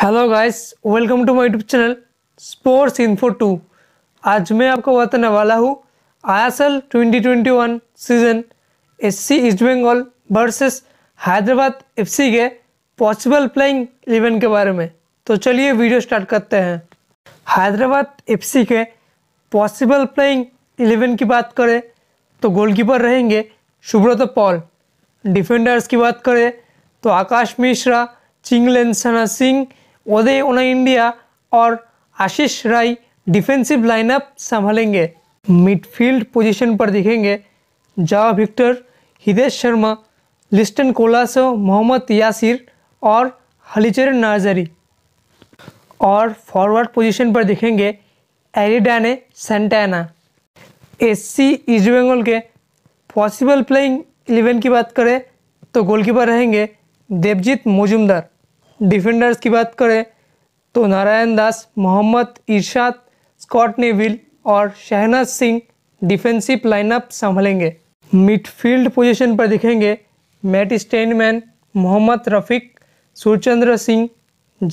hello guys welcome to my YouTube channel sports info two आज मैं आपको बताने वाला हूँ I S L twenty twenty one season S C east Bengal versus Hyderabad F C के possible playing eleven के बारे में तो चलिए वीडियो स्टार्ट करते हैं हैदराबाद एफ सी के पॉसिबल प्लेइंग इलेवन की बात करें तो गोलकीपर रहेंगे सुब्रत पॉल डिफेंडर्स की बात करें तो Akash Mishra Chinglen Sana Singh Odei Onaindia और आशीष राय डिफेंसिव लाइनअप संभालेंगे मिडफील्ड पोजीशन पर दिखेंगे जा विक्टर हितेश शर्मा लिस्टन कोलासो मोहम्मद यासिर और हलीचरण नाजरी और फॉरवर्ड पोजीशन पर दिखेंगे Aridane Santana S C east Bengal के पॉसिबल प्लेइंग इलेवन की बात करें तो गोलकीपर रहेंगे देवजीत मजुमदार डिफेंडर्स की बात करें तो नारायण दास मोहम्मद इरशाद स्कॉट नेविल और शहनाज सिंह डिफेंसिव लाइनअप संभालेंगे मिडफील्ड पोजीशन पर दिखेंगे Matt Steinmann Mohammad Rafique Surchandra Singh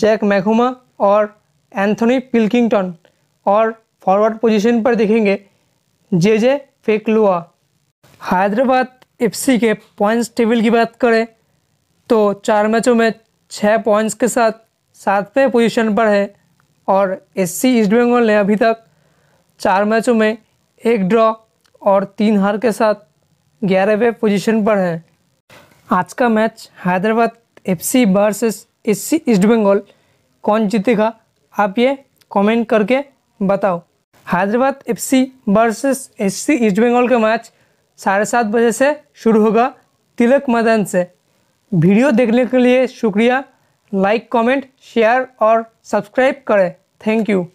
Jacques मैकुमा और एंथोनी पिल्किंगटन और फॉरवर्ड पोजीशन पर देखेंगे J J Lalpekhlua Hyderabad FC के पॉइंट्स टेबल की बात करें तो चार मैचों में छः पॉइंट्स के साथ सातवें पोजीशन पर है और एससी ईस्ट बंगाल ने अभी तक चार मैचों में एक ड्रॉ और तीन हार के साथ ग्यारहवें पोजीशन पर है आज का match Hyderabad FC versus SC east Bengal कौन जीतेगा आप ये कमेंट करके बताओ Hyderabad FC versus SC east Bengal का मैच साढ़े सात बजे से शुरू होगा तिलक मैदान से वीडियो देखने के लिए शुक्रिया लाइक कमेंट शेयर और सब्सक्राइब करें थैंक यू